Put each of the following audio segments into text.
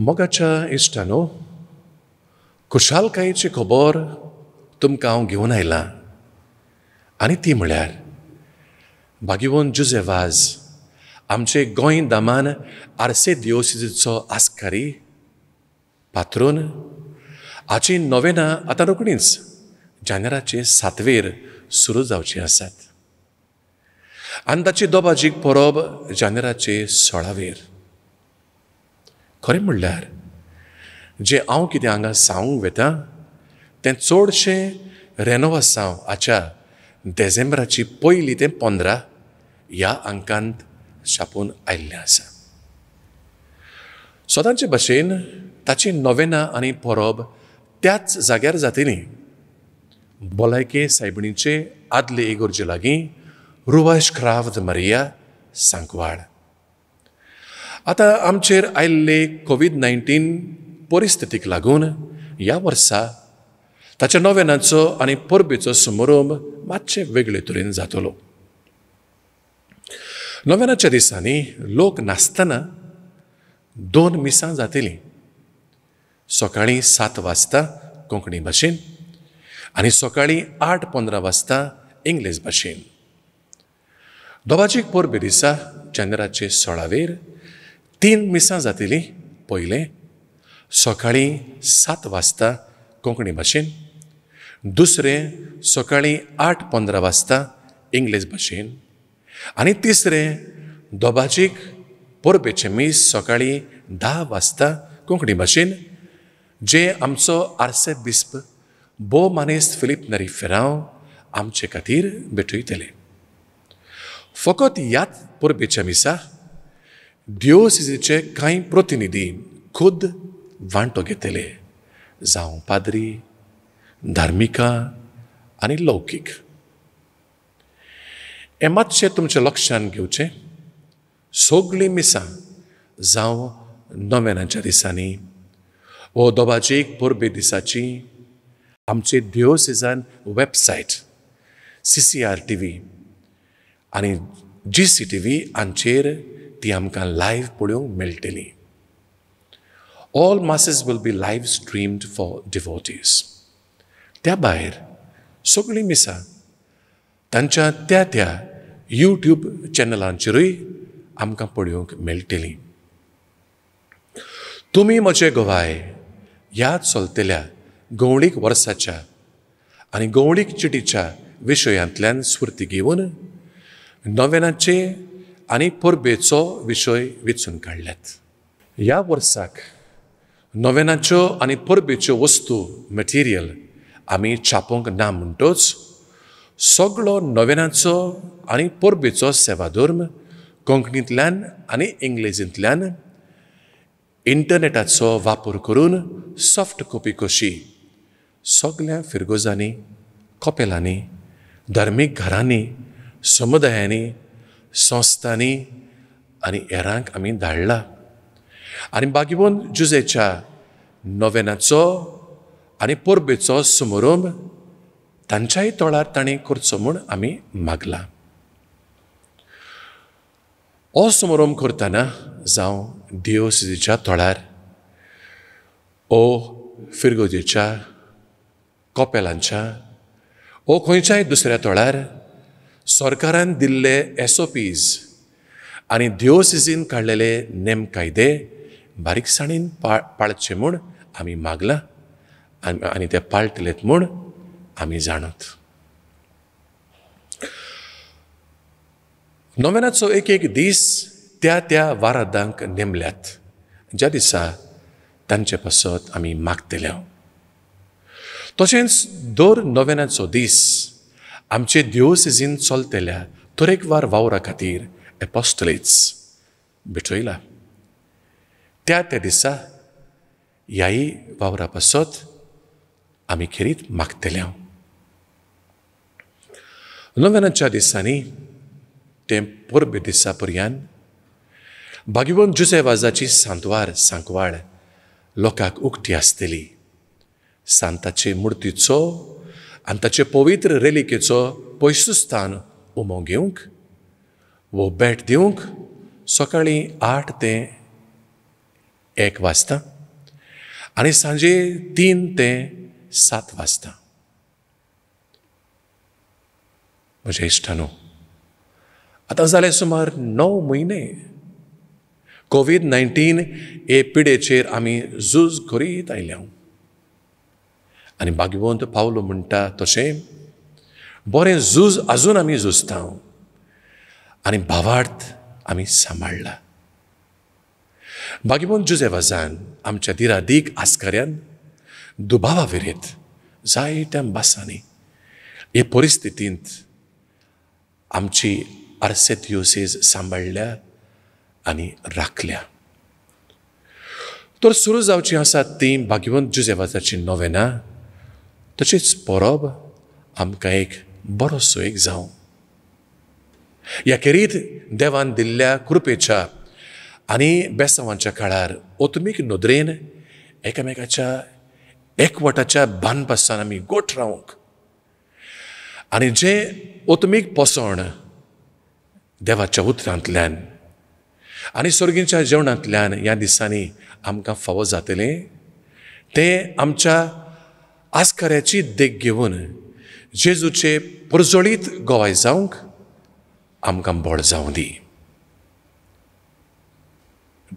मोगाच्या इश्टानो खुशालकायेची खबर तुमकां हांव घेवन आयलां आनी ती म्हळ्यार भागिवन जुजेवाज आमचे गोंय दामान आरसे दिवसीचो आस्कारी पात्रून हाची नोवेना आतां रोखडीच जानेराचे सातवेर सुरू जावची आसात आनी ताची दोबाजीक परब जानेराचे सोळावेर खरें म्हणल्यार जें हांव कितें हांगा सांगूंक वेतां तें चडशें रेनोवासांव हाच्या डिसेंबराची पयलीं ते पंदरा ह्या अंकांत छापून आयिल्लें आसा स्वताचे भाशेन ताची नवेना आनी परब त्याच जाग्यार जातली भलायके सायबिणीचे आदले इगोर्जे लागीं रुवाश क्राफ्त मरिया सांकवाळ आतां आमचेर आयिल्ले कोवीड नायन्टीन परिस्थितीक लागून ह्या वर्सा ताच्या नव्यानाचो आनी परबेचो समारोभ मातशे वेगळे तरेन जातलो नव्यानाच्या दिसांनी लोक नासतना दोन मिसां जातलीं सकाळीं सात वाजता कोंकणी भाशेन आनी सकाळीं आठ पंदरा वाजता इंग्लीश भाशेन दोबाजीक परबे दिसा चंद्राचे सोळावेर तीन मिसां जातलीं पयलें सकाळी सात वाजता कोंकणी भाशेन दुसरें सकाळी आठ पंदरा वाजता इंग्लीश भाशेन आनी तिसरें दोबाजीक परबेचे मीस सकाळी धा वाजता कोंकणी भाशेन जे आमचो आरसे बिस्प बो मानेस्त फिलीप नरी फेराव आमचे खातीर भेटयतले फकत ह्याच परबेच्या मिसा Dios zice că ai protinidii, cud vantoghetele, zau padri, dharmica, ani lૌકિક એમાં જ છે तुमच्या लक्षात घेवचें सगळीं मिसां जावं नव्यानाच्या दिसांनी वो दोबाजी एक परबे दिसाची आमचे diocesan website C C R T V आनी जी सी टी व्ही हांचेर ती आमकां लायव्ह पळोवंक मेळटली all masses will be live streamed for devotees त्या भायर सगळीं मिसां तांच्या त्या त्या युट्यूब चॅनलांचेरूय आमकां पळोवंक मेळटली तुमी म्हजे गोवाय ह्या चलतल्या गवळीक वर्साच्या आनी गवळीक चिटीच्या विशयांतल्यान स्फूर्ती घेवन नव्यानाचे आनी परबेचो विशय वेचून काडल्यात ह्या वर्साक नोवेनाच्यो आनी परबेच्यो वस्तू मटेरियल आमी छापूंक ना म्हणटच सगळो नोवेनाचो आनी परबेचो सेवाधर्म कोंकणींतल्यान आनी इंग्लिशींतल्यान इंटरनेटाचो वापर करून सॉफ्ट कॉपी कशी सगल्या फिरगोजांनी कपेलांनी धर्मीक घरांनी समुदायांनी संस्थांनी आणि हेरांक आमी धाडला आणि बागिबोन जुजेच्या नोवेनाचो आणि परबेचो समरोम तांच्याय तोळार ताणें करचो म्हूण आमी मागला हो समरोम करतना जावं दियोसिजीच्या तोळार ओ फिरगोजेच्या कोपेलांच्या ओ खंयच्याय दुसऱ्या तोळार सरकारान दिल्ले एस ओ पीज आनी काडलेले नेम कायदे बारीकसाणेन पाळ पाळचे म्हूण आमी मागला आनी ते पाळटलेत म्हूण आमी जाणात नोव्यानाचो एक एक दीस त्या त्या वारादांक नेमल्यात ज्या दिसा तांचे पासत आमी मागतले तशेंच दर नोव्यानाचो दीस am që diose zinë coltela, të rekvar vaura katir, e postolic, bëqojla. Teate disa, jai vaura pasot, am i kirit makteleon. Në në që disani, tem porbe disa për janë, Bhagavan Jusevazăci santuar, sancuar, locac ucti asteli. Santace murtițo, ताचें पवित्र रेलिकेचो उमो घेऊक व बेट दिवंक सकाळी आठ ते एक वाजता आणि सांजे तीन ते सात वाजता म्हज्या इश्टानो आतां जाले सुमार णव म्हयने कोविड नायन्टीन हे पिडेचेर आमी झूज करीत आयल्या आनी बागिबोंत पावलो म्हणटा तशें बरें झूज आजून आमी झुजता आनी भावार्थ आमी सांबाळला भागिवंत जुजेवाजान आमच्या दिरादीक आस्कऱ्यान दुबावा विरेत जायत्या बासांनी हे परिस्थितींत आमची आरसेत युसेज सांबाळल्या आनी राखल्या तर सुरू जावची आसात ती बागिबोन जुजेवाजाची नोवेना तशीच परब आमकां एक बरो सोयीक जावं याखेरीत देवान दिल्ल्या कृपेच्या आनी बेसवांच्या काळार ओतमीक नदरेन एकामेकाच्या एकवटाच्या बांदपासान आमी गोठ रावंक आनी जें ओतमीक पोसण देवाच्या उतरांतल्यान आनी स्वर्गीच्या जेवणांतल्यान ह्या दिसांनी आमकां फावो ते तें आमच्या Askare de dëgjëvënë, Jezu ce përzolit govai zaung, am cam bol zaundi.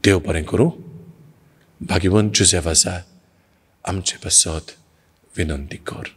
Deo përën këru, bagivën që se vasa, am ce pësot vinandicor.